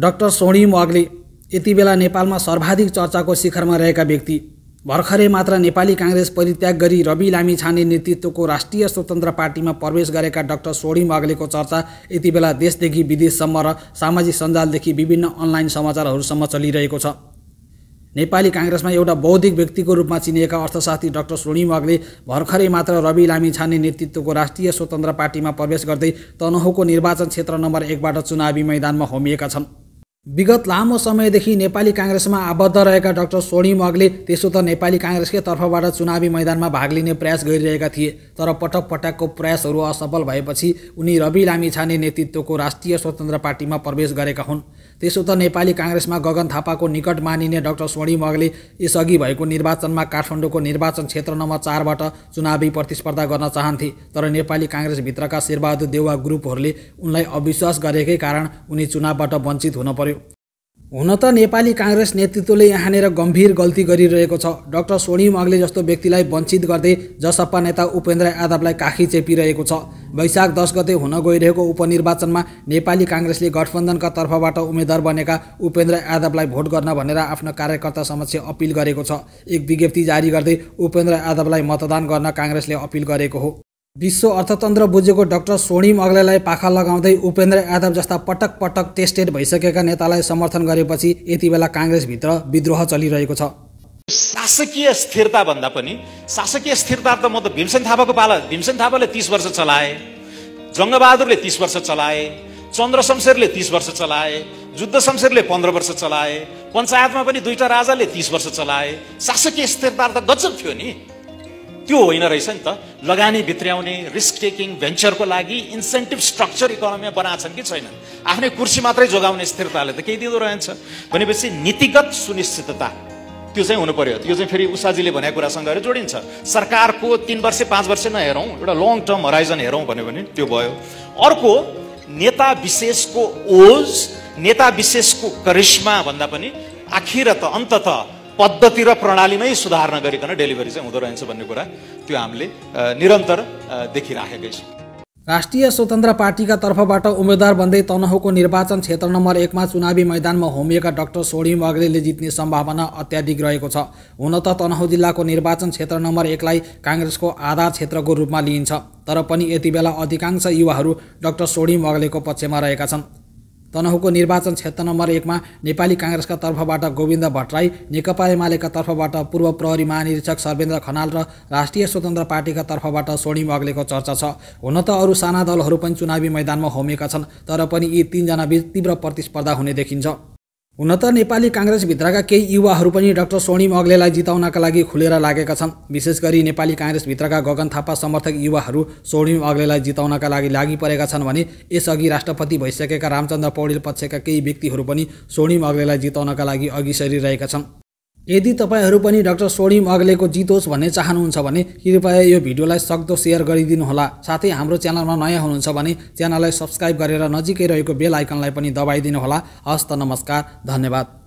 doctor सोणी मगले यति बेला नेपालमा सर्वाधिक चर्चाको शिखरमा रहेका व्यक्ति भर्खरै मात्र नेपाली काङ्ग्रेस परित्याग गरी रवि लामी छाने नेतृत्वको राष्ट्रिय स्वतन्त्र पार्टीमा प्रवेश गरेका डाक्टर सोणी मगलेको चर्चा यति बेला देशदेखि विदेशसम्म र सामाजिक सञ्जालदेखि विभिन्न अनलाइन समाचारहरूसम्म चलिरहेको छ नेपाली काङ्ग्रेसमा एउटा बौद्धिक व्यक्तिको रूपमा चिनिएका अर्थशास्त्री डाक्टर सोणी मगले भर्खरै मात्र रवि लामी छाने नेतृत्वको राष्ट्रिय स्वतन्त्र पार्टीमा प्रवेश गर्दै तनहुको निर्वाचन क्षेत्र नम्बर एकबाट चुनावी मैदानमा होमिएका छन् विगत लामो समयदेखि नेपाली काङ्ग्रेसमा आबद्ध रहेका डाक्टर सोडी मगले त्यसो त नेपाली काङ्ग्रेसकै तर्फबाट चुनावी मैदानमा भाग लिने प्रयास गरिरहेका थिए तर पटक पटकको प्रयासहरू असफल भएपछि उनी रवि लामी छाने नेतृत्वको राष्ट्रिय स्वतन्त्र पार्टीमा प्रवेश गरेका हुन् त्यसो त नेपाली काङ्ग्रेसमा गगन थापाको निकट मानिने डाक्टर सोडी मगले यसअघि भएको निर्वाचनमा काठमाडौँको निर्वाचन क्षेत्र नम्बर चारबाट चुनावी प्रतिस्पर्धा गर्न चाहन्थे तर नेपाली काङ्ग्रेसभित्रका शेरबहादुर देउवा ग्रुपहरूले उनलाई अविश्वास गरेकै कारण उनी चुनावबाट वञ्चित हुन पर्यो हुन त नेपाली काङ्ग्रेस नेतृत्वले यहाँनिर गम्भीर गल्ती गरिरहेको छ डाक्टर सोनी मगले जस्तो व्यक्तिलाई वञ्चित गर्दै जसपा नेता उपेन्द्र यादवलाई काखी चेपिरहेको छ वैशाख दस गते हुन गइरहेको उपनिर्वाचनमा नेपाली काङ्ग्रेसले गठबन्धनका तर्फबाट उम्मेद्वार बनेका उपेन्द्र यादवलाई भोट गर्न भनेर आफ्नो कार्यकर्ता समक्ष अपिल गरेको छ एक विज्ञप्ति जारी गर्दै उपेन्द्र यादवलाई मतदान गर्न काङ्ग्रेसले अपिल गरेको हो विश्व अर्थतन्त्र बुझेको डाक्टर स्वर्णिम अग्लेलाई पाखा लगाउँदै उपेन्द्र यादव जस्ता पटक पटक टेस्टेड भइसकेका नेतालाई समर्थन गरेपछि यति बेला काङ्ग्रेसभित्र विद्रोह चलिरहेको छ शासकीय स्थिरता भन्दा पनि शासकीय स्थिरता त म त भीमसेन थापाको पाला भीमसेन थापाले तिस वर्ष चलाए जङ्गबहादुरले तिस वर्ष चलाए चन्द्र शमशेरले तिस वर्ष चलाए जुद्ध शमशेरले पन्ध्र वर्ष चलाए पञ्चायतमा पनि दुईवटा राजाले तिस वर्ष चलाए शासकीय स्थिरता त गजब थियो नि त्यो होइन रहेछ नि त लगानी भित्र्याउने रिस्क टेकिङ भेन्चरको लागि इन्सेन्टिभ स्ट्रक्चर इकोनोमीमा बनाएछन् कि छैनन् आफ्नै कुर्सी मात्रै जोगाउने स्थिरताले त केही दिँदो रहन्छ भनेपछि नीतिगत सुनिश्चितता त्यो चाहिँ हुनु पर्यो यो चाहिँ फेरि उषाजीले भनेको कुरासँग गएर जोडिन्छ सरकारको तिन वर्ष पाँच वर्ष नहेरौँ एउटा लङ टर्म हराइजन हेरौँ भन्यो भने त्यो भयो अर्को नेता विशेषको ओज नेता विशेषको करिश्मा भन्दा पनि आखिर त अन्तत पद्धति र प्रणालीमै सुधार नगरिकन डेलिभरी चाहिँ हुँदो रहेछ भन्ने कुरा त्यो हामीले निरन्तर देखिराखेकै छौँ राष्ट्रिय स्वतन्त्र पार्टीका तर्फबाट उम्मेद्वार बन्दै तनहुको निर्वाचन क्षेत्र नम्बर एकमा चुनावी मैदानमा होमिएका डाक्टर सोडिम मगरेले जित्ने सम्भावना अत्याधिक रहेको छ हुन त तनहु जिल्लाको निर्वाचन क्षेत्र नम्बर एकलाई काङ्ग्रेसको आधार क्षेत्रको रूपमा लिइन्छ तर पनि यति बेला अधिकांश युवाहरू डाक्टर सोडिम अग्लेको पक्षमा रहेका छन् तनहुको निर्वाचन क्षेत्र नम्बर एकमा नेपाली काङ्ग्रेसका तर्फबाट गोविन्द भट्टराई नेकपा एमालेका तर्फबाट पूर्व प्रहरी महानिरीक्षक सर्वेन्द्र खनाल र राष्ट्रिय स्वतन्त्र पार्टीका तर्फबाट सोनिम अग्लेको चर्चा छ हुन त अरू साना दलहरू पनि चुनावी मैदानमा होमेका छन् तर पनि यी तिनजना बीच तीव्र प्रतिस्पर्धा हुने देखिन्छ हुन त नेपाली काङ्ग्रेसभित्रका केही युवाहरू पनि डाक्टर स्वर्णिम अग्लेलाई जिताउनका लागि खुलेर लागेका छन् विशेष गरी नेपाली काङ्ग्रेसभित्रका गगन थापा समर्थक युवाहरू स्वर्णिम अग्लेलाई जिताउनका लागि लागि परेका छन् भने यसअघि राष्ट्रपति भइसकेका रामचन्द्र पौडेल पक्षका केही व्यक्तिहरू पनि स्वर्णिम अग्लेलाई जिताउनका लागि अघि सरिरहेका छन् यदि तपाईँहरू पनि डाक्टर सोडियम अग्लेको जितोस् भन्ने चाहनुहुन्छ भने कृपया यो भिडियोलाई सक्दो सेयर गरिदिनुहोला साथै हाम्रो च्यानलमा नयाँ हुनुहुन्छ भने च्यानललाई सब्सक्राइब गरेर नजिकै रहेको बेल आइकनलाई पनि दबाइदिनुहोला हस्त नमस्कार धन्यवाद